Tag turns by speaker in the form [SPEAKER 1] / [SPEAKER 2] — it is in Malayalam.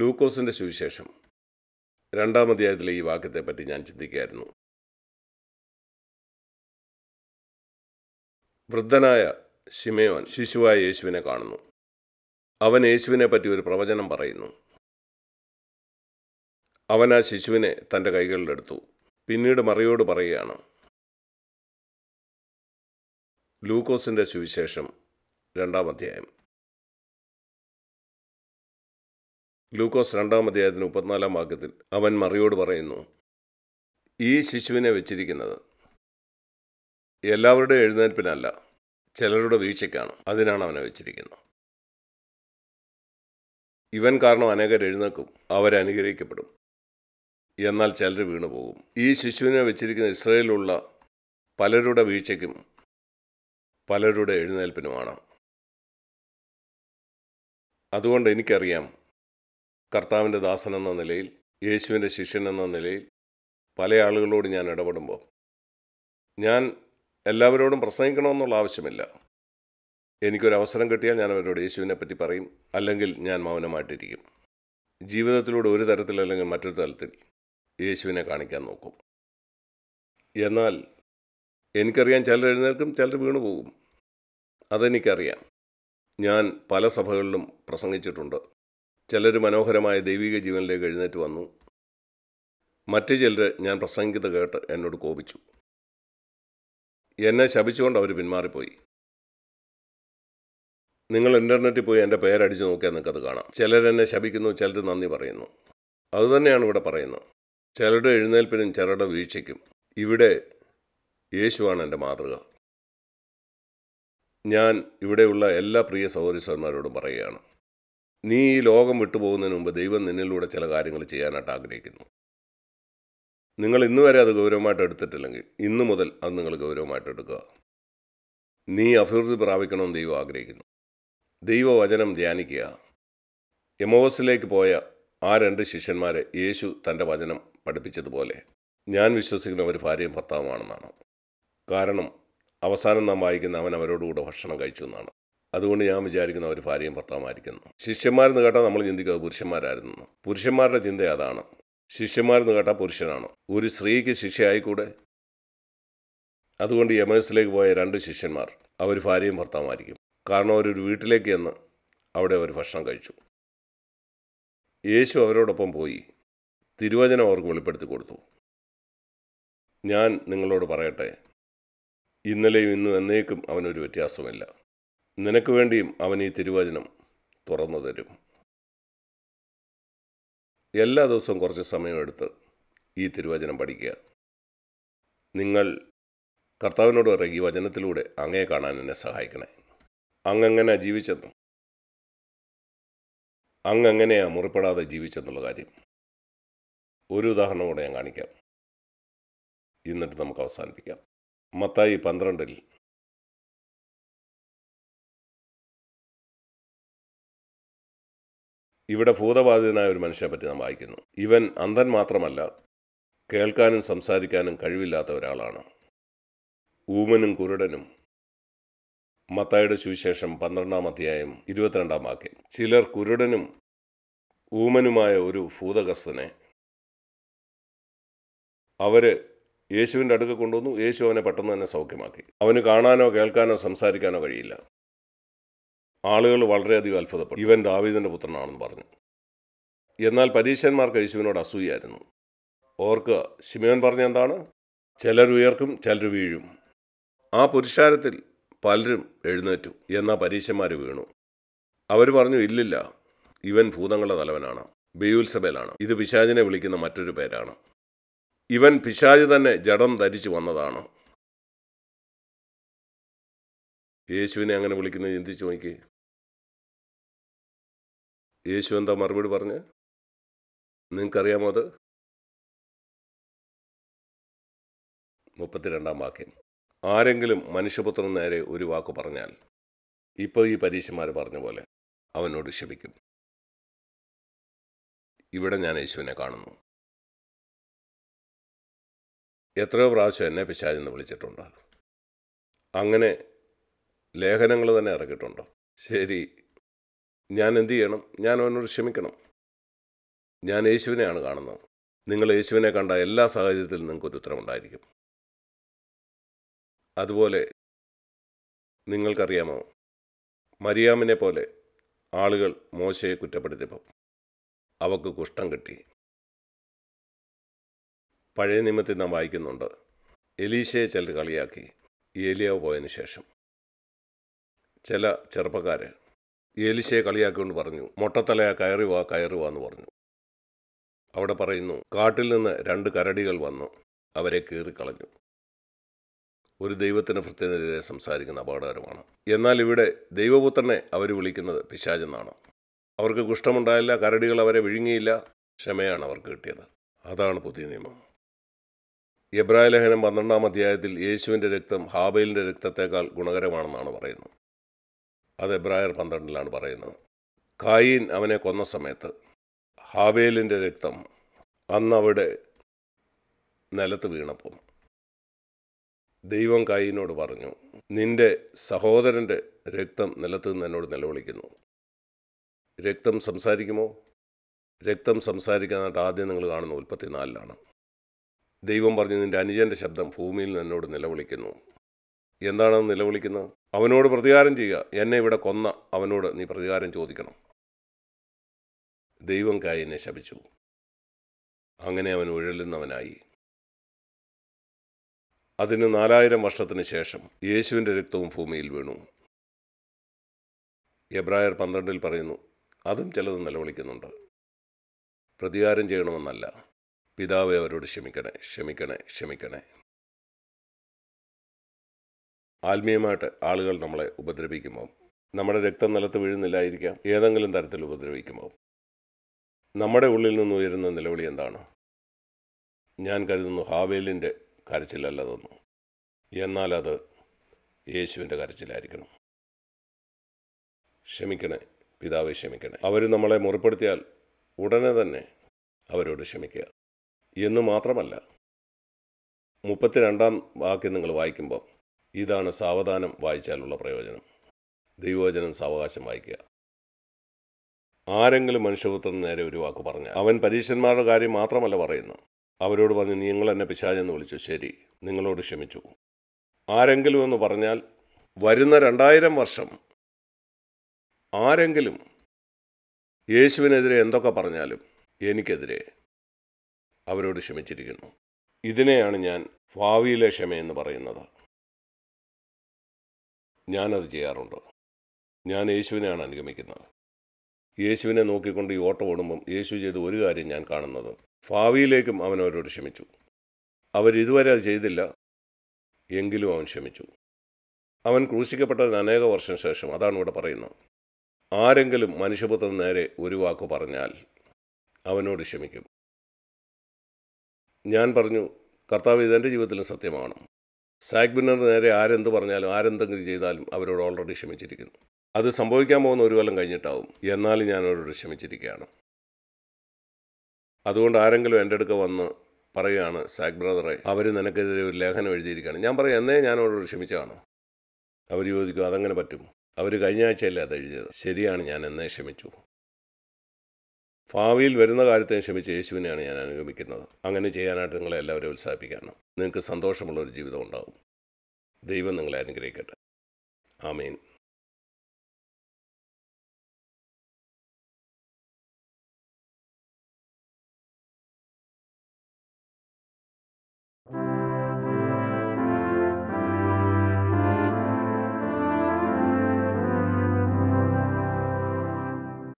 [SPEAKER 1] ലൂക്കോസിൻ്റെ സുവിശേഷം രണ്ടാം അധ്യായത്തിലെ ഈ വാക്യത്തെപ്പറ്റി ഞാൻ ചിന്തിക്കുകയായിരുന്നു വൃദ്ധനായ ശിമയോൻ ശിശുവായ യേശുവിനെ കാണുന്നു അവൻ യേശുവിനെ പറ്റി ഒരു പ്രവചനം പറയുന്നു അവൻ ആ ശിശുവിനെ തൻ്റെ കൈകളിലെടുത്തു പിന്നീട് മറിയോട് പറയുകയാണ് ലൂക്കോസിൻ്റെ സുവിശേഷം രണ്ടാം അധ്യായം ഗ്ലൂക്കോസ് രണ്ടാം അധ്യായത്തിന് മുപ്പത്തിനാലാം വാക്യത്തിൽ അവൻ മറിയോട് പറയുന്നു ഈ ശിശുവിനെ വെച്ചിരിക്കുന്നത് എല്ലാവരുടെ എഴുന്നേൽപ്പിനല്ല ചിലരുടെ വീഴ്ചയ്ക്കാണ് അതിനാണ് അവനെ വെച്ചിരിക്കുന്നത് ഇവൻ കാരണം അനേകർ എഴുന്നേക്കും അവരനുഗ്രഹിക്കപ്പെടും എന്നാൽ ചിലർ വീണു പോകും ഈ ശിശുവിനെ വെച്ചിരിക്കുന്ന ഇസ്രയേലിലുള്ള പലരുടെ വീഴ്ചയ്ക്കും പലരുടെ എഴുന്നേൽപ്പിനുമാണ് അതുകൊണ്ട് എനിക്കറിയാം കർത്താവിൻ്റെ ദാസൻ എന്ന നിലയിൽ യേശുവിൻ്റെ ശിഷ്യൻ എന്ന നിലയിൽ പല ആളുകളോട് ഞാൻ ഇടപെടുമ്പോൾ ഞാൻ എല്ലാവരോടും പ്രസംഗിക്കണമെന്നുള്ള ആവശ്യമില്ല എനിക്കൊരു അവസരം കിട്ടിയാൽ ഞാൻ അവരോട് യേശുവിനെ പറ്റി പറയും അല്ലെങ്കിൽ ഞാൻ മൗനമായിട്ടിരിക്കും ജീവിതത്തിലൂടെ ഒരു തരത്തിൽ അല്ലെങ്കിൽ മറ്റൊരു തരത്തിൽ യേശുവിനെ കാണിക്കാൻ നോക്കും എന്നാൽ എനിക്കറിയാൻ ചിലർ എഴുന്നേൽക്കും ചിലർ വീണു പോകും അതെനിക്കറിയാം ഞാൻ പല സഭകളിലും പ്രസംഗിച്ചിട്ടുണ്ട് ചിലർ മനോഹരമായ ദൈവിക ജീവനിലേക്ക് എഴുന്നേറ്റ് വന്നു മറ്റു ചിലർ ഞാൻ പ്രസംഗിത കേട്ട് എന്നോട് കോപിച്ചു എന്നെ ശപിച്ചുകൊണ്ട് അവർ പിന്മാറിപ്പോയി നിങ്ങൾ ഇൻ്റർനെറ്റിൽ പോയി എൻ്റെ പേരടിച്ചു നോക്കിയാൽ നിങ്ങൾക്കത് കാണാം ചിലരെന്നെ ശപിക്കുന്നു ചിലർ നന്ദി പറയുന്നു അതുതന്നെയാണ് ഇവിടെ പറയുന്നത് ചിലരുടെ എഴുന്നേൽപ്പിനും ചിലരുടെ വീഴ്ചയ്ക്കും ഇവിടെ യേശുവാണ് എൻ്റെ മാതൃക ഞാൻ ഇവിടെയുള്ള എല്ലാ പ്രിയ സഹോദരി സഹന്മാരോടും പറയുകയാണ് നീ ഈ ലോകം വിട്ടുപോകുന്നതിന് മുമ്പ് ദൈവം നിന്നിലൂടെ ചില കാര്യങ്ങൾ ചെയ്യാനായിട്ട് ആഗ്രഹിക്കുന്നു നിങ്ങൾ ഇന്ന് വരെ അത് ഗൗരവമായിട്ട് എടുത്തിട്ടില്ലെങ്കിൽ ഇന്ന് മുതൽ അത് നിങ്ങൾ ഗൗരവമായിട്ട് എടുക്കുക നീ അഭിവൃദ്ധി പ്രാപിക്കണമെന്ന് ദൈവം ആഗ്രഹിക്കുന്നു ദൈവവചനം ധ്യാനിക്കുക എമോസിലേക്ക് പോയ ആ രണ്ട് ശിഷ്യന്മാരെ യേശു തൻ്റെ വചനം പഠിപ്പിച്ചതുപോലെ ഞാൻ വിശ്വസിക്കുന്ന ഒരു ഭാര്യയും ഭർത്താവുമാണെന്നാണ് കാരണം അവസാനം നാം വായിക്കുന്ന അവൻ അവരോടുകൂടെ ഭക്ഷണം കഴിച്ചു എന്നാണ് അതുകൊണ്ട് ഞാൻ വിചാരിക്കുന്ന ഒരു ഭാര്യയും ഭർത്താവുമായിരിക്കുന്നു ശിഷ്യന്മാരെന്ന് കേട്ടാൽ നമ്മൾ ചിന്തിക്കുക പുരുഷന്മാരായിരുന്നു പുരുഷന്മാരുടെ ചിന്ത അതാണ് ശിഷ്യന്മാരെന്ന് കേട്ടാൽ പുരുഷനാണ് ഒരു സ്ത്രീക്ക് ശിഷ്യയായിക്കൂടെ അതുകൊണ്ട് യമേഴ്സിലേക്ക് പോയ രണ്ട് ശിഷ്യന്മാർ അവർ ഭാര്യയും ഭർത്താവുമായിരിക്കും കാരണം അവരൊരു വീട്ടിലേക്ക് ചെന്ന് അവിടെ അവർ ഭക്ഷണം കഴിച്ചു യേശു അവരോടൊപ്പം പോയി തിരുവചനം അവർക്ക് വെളിപ്പെടുത്തി കൊടുത്തു ഞാൻ നിങ്ങളോട് പറയട്ടെ ഇന്നലെയും ഇന്നും എന്നേക്കും അവനൊരു വ്യത്യാസമില്ല നിനക്ക് വേണ്ടിയും അവൻ ഈ തിരുവചനം തുറന്നു തരും എല്ലാ ദിവസവും കുറച്ച് സമയമെടുത്ത് ഈ തിരുവചനം പഠിക്കുക നിങ്ങൾ കർത്താവിനോട് പറയുക ഈ വചനത്തിലൂടെ അങ്ങയെ കാണാൻ എന്നെ സഹായിക്കണേ അങ്ങങ്ങനെ ജീവിച്ചെന്നും അങ്ങങ്ങനെയാ മുറിപ്പെടാതെ ജീവിച്ചെന്നുള്ള കാര്യം ഒരു കൂടെ ഞാൻ കാണിക്കാം എന്നിട്ട് നമുക്ക് അവസാനിപ്പിക്കാം മത്തായി പന്ത്രണ്ടിൽ ഇവിടെ ഭൂതബാധിതനായ ഒരു മനുഷ്യനെ പറ്റി നാം വായിക്കുന്നു ഇവൻ അന്ധൻ മാത്രമല്ല കേൾക്കാനും സംസാരിക്കാനും കഴിവില്ലാത്ത ഒരാളാണ് ഊമനും കുരുടനും മത്തായുടെ സുവിശേഷം പന്ത്രണ്ടാം അധ്യായം ഇരുപത്തിരണ്ടാം വാക്യം ചിലർ കുരുടനും ഊമനുമായ ഒരു ഭൂതഗസ്തനെ അവർ യേശുവിൻ്റെ അടുക്ക കൊണ്ടുവന്നു യേശു അവനെ പെട്ടെന്ന് തന്നെ സൗഖ്യമാക്കി അവന് കാണാനോ കേൾക്കാനോ സംസാരിക്കാനോ കഴിയില്ല ആളുകൾ വളരെയധികം അത്ഭുതപ്പെട്ടു ഇവൻ ദാവീദിൻ്റെ പുത്രനാണെന്ന് പറഞ്ഞു എന്നാൽ പരീശന്മാർക്ക് യേശുവിനോട് അസൂയായിരുന്നു ഓർക്ക് ശിമയോൻ പറഞ്ഞ എന്താണ് ചിലർ ഉയർക്കും ചിലർ വീഴും ആ പുരുഷാരത്തിൽ പലരും എഴുന്നേറ്റു എന്നാൽ പരീശന്മാർ വീണു അവർ പറഞ്ഞു ഇല്ലില്ല ഇവൻ ഭൂതങ്ങളുടെ തലവനാണ് ബെയൂത്സബേലാണ് ഇത് പിശാജിനെ വിളിക്കുന്ന മറ്റൊരു പേരാണ് ഇവൻ പിശാജ് തന്നെ ജഡം ധരിച്ചു വന്നതാണ് യേശുവിനെ അങ്ങനെ വിളിക്കുന്നത് ചിന്തിച്ചു നോക്കി യേശു എന്താ മറുപടി പറഞ്ഞ് നിങ്ങൾക്കറിയാമോ അത് മുപ്പത്തിരണ്ടാം വാക്യം ആരെങ്കിലും മനുഷ്യപുത്രൻ നേരെ ഒരു വാക്ക് പറഞ്ഞാൽ ഇപ്പോൾ ഈ പരീക്ഷമാർ പറഞ്ഞ പോലെ അവനോട് ക്ഷമിക്കും ഇവിടെ ഞാൻ യേശുവിനെ കാണുന്നു എത്രയോ പ്രാവശ്യം എന്നെ പിശാചെന്ന് വിളിച്ചിട്ടുണ്ട് അങ്ങനെ ലേഖനങ്ങൾ തന്നെ ഇറക്കിയിട്ടുണ്ടോ ശരി ഞാൻ എന്തു ചെയ്യണം ഞാൻ അവനോട് ക്ഷമിക്കണം ഞാൻ യേശുവിനെയാണ് കാണുന്നത് നിങ്ങൾ യേശുവിനെ കണ്ട എല്ലാ സാഹചര്യത്തിലും നിങ്ങൾക്കൊരു ഉത്തരമുണ്ടായിരിക്കും അതുപോലെ നിങ്ങൾക്കറിയാമോ മരിയാമിനെ പോലെ ആളുകൾ മോശയെ കുറ്റപ്പെടുത്തിയപ്പം അവക്ക് കുഷ്ഠം കിട്ടി പഴയ നിയമത്തിൽ നാം വായിക്കുന്നുണ്ട് എലീശയെ ചിലർ കളിയാക്കി ഏലിയാവ് പോയതിന് ശേഷം ചില ചെറുപ്പക്കാർ ഏലിശയെ കളിയാക്കിക്കൊണ്ട് പറഞ്ഞു മൊട്ടത്തലയ കയറി വാ കയറി വാ എന്ന് പറഞ്ഞു അവിടെ പറയുന്നു കാട്ടിൽ നിന്ന് രണ്ട് കരടികൾ വന്നു അവരെ കീറിക്കളഞ്ഞു ഒരു ദൈവത്തിന് ഭൃത്യനെതിരെ സംസാരിക്കുന്ന അപകടകരമാണ് എന്നാൽ ഇവിടെ ദൈവപുത്രനെ അവർ വിളിക്കുന്നത് പിശാചെന്നാണ് അവർക്ക് കുഷ്ഠമുണ്ടായില്ല കരടികൾ അവരെ വിഴുങ്ങിയില്ല ക്ഷമയാണ് അവർക്ക് കിട്ടിയത് അതാണ് പുതിയ നിയമം എബ്രാഹിം ലേഖനം പന്ത്രണ്ടാം അധ്യായത്തിൽ യേശുവിൻ്റെ രക്തം ഹാബയിലിൻ്റെ രക്തത്തേക്കാൾ ഗുണകരമാണെന്നാണ് പറയുന്നത് അത് എബ്രായർ പന്ത്രണ്ടിലാണ് പറയുന്നത് കായീൻ അവനെ കൊന്ന സമയത്ത് ഹാവേലിൻ്റെ രക്തം അന്നവിടെ നിലത്ത് വീണപ്പോൾ ദൈവം കായീനോട് പറഞ്ഞു നിന്റെ സഹോദരൻ്റെ രക്തം നിലത്ത് നിന്ന് എന്നോട് നിലവിളിക്കുന്നു രക്തം സംസാരിക്കുമോ രക്തം സംസാരിക്കാനായിട്ട് ആദ്യം നിങ്ങൾ കാണുന്ന ഉൽപ്പത്തി നാലിലാണ് ദൈവം പറഞ്ഞു നിൻ്റെ അനുജൻ്റെ ശബ്ദം ഭൂമിയിൽ നിന്നോട് നിലവിളിക്കുന്നു എന്താണെന്ന് നിലവിളിക്കുന്നത് അവനോട് പ്രതികാരം ചെയ്യുക എന്നെ ഇവിടെ കൊന്ന അവനോട് നീ പ്രതികാരം ചോദിക്കണം ദൈവം കായനെ ശപിച്ചു അങ്ങനെ അവൻ ഉഴലുന്നവനായി അതിന് നാലായിരം വർഷത്തിന് ശേഷം യേശുവിൻ്റെ രക്തവും ഭൂമിയിൽ വീണു എബ്രായർ പന്ത്രണ്ടിൽ പറയുന്നു അതും ചിലത് നിലവിളിക്കുന്നുണ്ട് പ്രതികാരം ചെയ്യണമെന്നല്ല പിതാവെ അവരോട് ക്ഷമിക്കണേ ക്ഷമിക്കണേ ക്ഷമിക്കണേ ആത്മീയമായിട്ട് ആളുകൾ നമ്മളെ ഉപദ്രവിക്കുമോ നമ്മുടെ രക്തം നിലത്ത് വീഴുന്നില്ലായിരിക്കാം ഏതെങ്കിലും തരത്തിൽ ഉപദ്രവിക്കുമോ നമ്മുടെ ഉള്ളിൽ നിന്ന് ഉയരുന്ന നിലവിളി എന്താണ് ഞാൻ കരുതുന്നു ഹാവേലിൻ്റെ കരച്ചിലല്ലതെന്നു എന്നാൽ അത് യേശുവിൻ്റെ കരച്ചിലായിരിക്കണം ക്ഷമിക്കണേ പിതാവ് ക്ഷമിക്കണേ അവർ നമ്മളെ മുറിപ്പെടുത്തിയാൽ ഉടനെ തന്നെ അവരോട് ക്ഷമിക്കുക എന്ന് മാത്രമല്ല മുപ്പത്തിരണ്ടാം വാക്യം നിങ്ങൾ വായിക്കുമ്പോൾ ഇതാണ് സാവധാനം വായിച്ചാലുള്ള പ്രയോജനം ദൈവവചനം സാവകാശം വായിക്കുക ആരെങ്കിലും മനുഷ്യപുത്രം നേരെ ഒരു വാക്ക് പറഞ്ഞ അവൻ പരീക്ഷന്മാരുടെ കാര്യം മാത്രമല്ല പറയുന്നു അവരോട് പറഞ്ഞു നിങ്ങൾ എന്നെ പിശാചെന്ന് വിളിച്ചു ശരി നിങ്ങളോട് ക്ഷമിച്ചു ആരെങ്കിലും എന്ന് പറഞ്ഞാൽ വരുന്ന രണ്ടായിരം വർഷം ആരെങ്കിലും യേശുവിനെതിരെ എന്തൊക്കെ പറഞ്ഞാലും എനിക്കെതിരെ അവരോട് ക്ഷമിച്ചിരിക്കുന്നു ഇതിനെയാണ് ഞാൻ ഭാവിയിലെ ക്ഷമയെന്ന് പറയുന്നത് ഞാനത് ചെയ്യാറുണ്ട് ഞാൻ യേശുവിനെയാണ് അനുഗമിക്കുന്നത് യേശുവിനെ നോക്കിക്കൊണ്ട് ഈ ഓട്ടം ഓടുമ്പം യേശു ചെയ്ത ഒരു കാര്യം ഞാൻ കാണുന്നത് ഭാവിയിലേക്കും അവൻ അവരോട് ക്ഷമിച്ചു അവരിതുവരെ അത് ചെയ്തില്ല എങ്കിലും അവൻ ക്ഷമിച്ചു അവൻ ക്രൂശിക്കപ്പെട്ടതിന് അനേക വർഷം ശേഷം അതാണ് ഇവിടെ പറയുന്നത് ആരെങ്കിലും മനുഷ്യപുത്രൻ നേരെ ഒരു വാക്ക് പറഞ്ഞാൽ അവനോട് ക്ഷമിക്കും ഞാൻ പറഞ്ഞു കർത്താവ് ഇതെൻ്റെ ജീവിതത്തിലും സത്യമാണ് സാഗ്ബിനറിന് നേരെ ആരെന്ത് പറഞ്ഞാലും ആരെന്തെങ്കിലും ചെയ്താലും അവരോട് ഓൾറെഡി ക്ഷമിച്ചിരിക്കുന്നു അത് സംഭവിക്കാൻ പോകുന്ന ഒരു കൊല്ലം കഴിഞ്ഞിട്ടാവും എന്നാലും ഞാൻ അവരോട് ക്ഷമിച്ചിരിക്കുകയാണ് അതുകൊണ്ട് ആരെങ്കിലും എൻ്റെ അടുക്ക വന്ന് പറയുകയാണ് സാഗ് ബ്രദറെ അവർ നിനക്കെതിരെ ഒരു ലേഖനം എഴുതിയിരിക്കുകയാണ് ഞാൻ പറയും എന്നേ ഞാൻ അവരോട് ക്ഷമിച്ചതാണ് അവർ ചോദിക്കും അതങ്ങനെ പറ്റും അവർ കഴിഞ്ഞ ആഴ്ചയല്ലേ അത് എഴുതിയത് ശരിയാണ് ഞാൻ എന്നേ ക്ഷമിച്ചു ഭാവിയിൽ വരുന്ന കാര്യത്തെ ക്ഷമിച്ച് യേശുവിനെയാണ് ഞാൻ അനുഗമിക്കുന്നത് അങ്ങനെ ചെയ്യാനായിട്ട് നിങ്ങളെ എല്ലാവരും ഉത്സാഹിപ്പിക്കണം നിങ്ങൾക്ക് സന്തോഷമുള്ളൊരു ജീവിതം ഉണ്ടാകും ദൈവം നിങ്ങളെ അനുഗ്രഹിക്കട്ടെ ആമീൻ